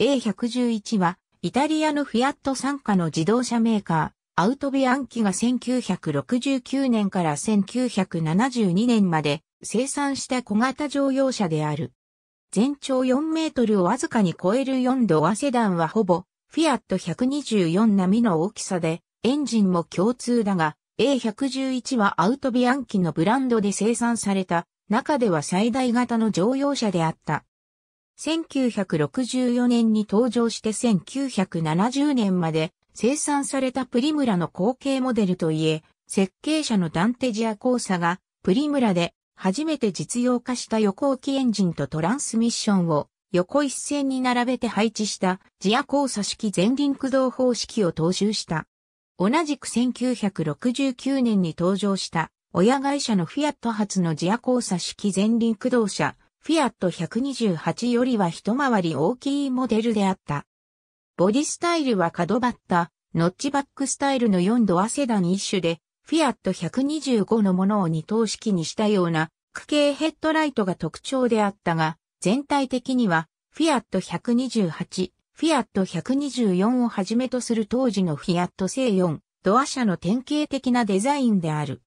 A111 は、イタリアのフィアット傘下の自動車メーカー、アウトビアンキが1969年から1972年まで生産した小型乗用車である。全長4メートルをわずかに超える4度アセダンはほぼ、フィアット124並みの大きさで、エンジンも共通だが、A111 はアウトビアンキのブランドで生産された、中では最大型の乗用車であった。1964年に登場して1970年まで生産されたプリムラの後継モデルといえ、設計者のダンテジア交差がプリムラで初めて実用化した横置きエンジンとトランスミッションを横一線に並べて配置したジア交差式前輪駆動方式を踏襲した。同じく1969年に登場した親会社のフィアット発のジア交差式前輪駆動車フィアット128よりは一回り大きいモデルであった。ボディスタイルは角張った、ノッチバックスタイルの4度アセダン一種で、フィアット125のものを二等式にしたような、区形ヘッドライトが特徴であったが、全体的には、フィアット128、フィアット124をはじめとする当時のフィアット製4、ドア車の典型的なデザインである。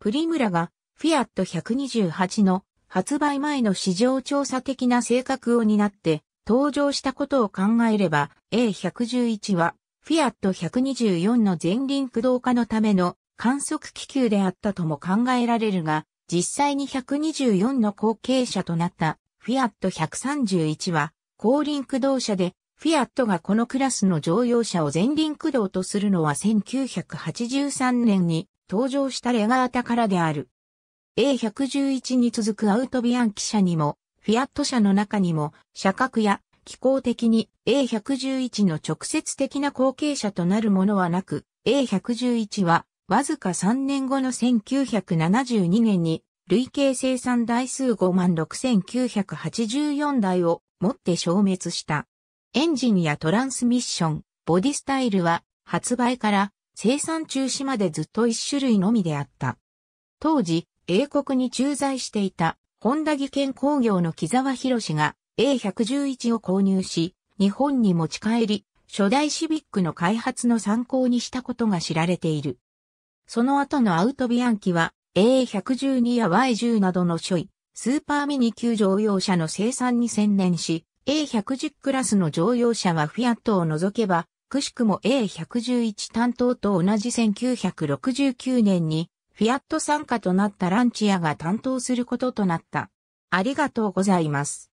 プリムラが、フィアット128の発売前の市場調査的な性格を担って登場したことを考えれば A111 はフィアット124の前輪駆動化のための観測気球であったとも考えられるが、実際に124の後継者となったフィアット131は後輪駆動車でフィアットがこのクラスの乗用車を前輪駆動とするのは1983年に登場したレガータからである。A111 に続くアウトビアンキ社にも、フィアット社の中にも、車格や機構的に A111 の直接的な後継者となるものはなく、A111 はわずか3年後の1972年に累計生産台数56,984台をもって消滅した。エンジンやトランスミッション、ボディスタイルは発売から生産中止までずっと一種類のみであった。当時、英国に駐在していた、本田技研工業の木沢博が A111 を購入し、日本に持ち帰り、初代シビックの開発の参考にしたことが知られている。その後のアウトビアンキは A112 や Y10 などの処位、スーパーミニ級乗用車の生産に専念し、A110 クラスの乗用車はフィアットを除けば、くしくも A111 担当と同じ1969年にフィアット参加となったランチアが担当することとなった。ありがとうございます。